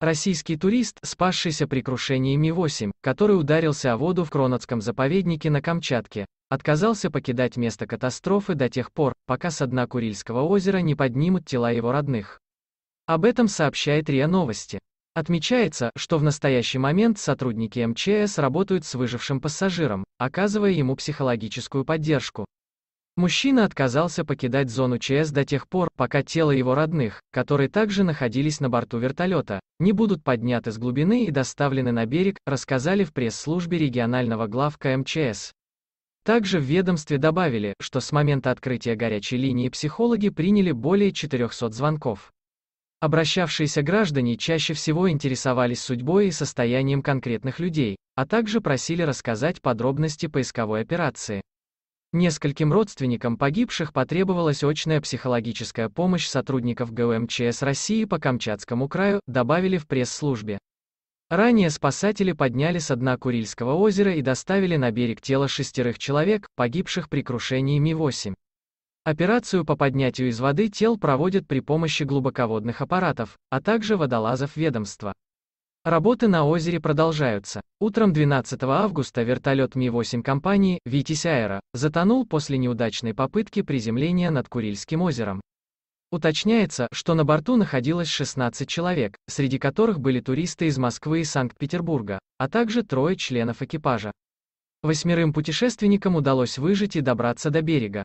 Российский турист, спасшийся при крушении Ми-8, который ударился о воду в Кронадском заповеднике на Камчатке, отказался покидать место катастрофы до тех пор, пока со дна Курильского озера не поднимут тела его родных. Об этом сообщает РИА Новости. Отмечается, что в настоящий момент сотрудники МЧС работают с выжившим пассажиром, оказывая ему психологическую поддержку, Мужчина отказался покидать зону ЧС до тех пор, пока тело его родных, которые также находились на борту вертолета, не будут подняты с глубины и доставлены на берег, рассказали в пресс-службе регионального главка МЧС. Также в ведомстве добавили, что с момента открытия горячей линии психологи приняли более 400 звонков. Обращавшиеся граждане чаще всего интересовались судьбой и состоянием конкретных людей, а также просили рассказать подробности поисковой операции. Нескольким родственникам погибших потребовалась очная психологическая помощь сотрудников ГУМЧС эм России по Камчатскому краю, добавили в пресс-службе. Ранее спасатели подняли с дна Курильского озера и доставили на берег тело шестерых человек, погибших при крушении Ми-8. Операцию по поднятию из воды тел проводят при помощи глубоководных аппаратов, а также водолазов ведомства. Работы на озере продолжаются. Утром 12 августа вертолет Ми-8 компании «Витязь Аэро» затонул после неудачной попытки приземления над Курильским озером. Уточняется, что на борту находилось 16 человек, среди которых были туристы из Москвы и Санкт-Петербурга, а также трое членов экипажа. Восьмерым путешественникам удалось выжить и добраться до берега.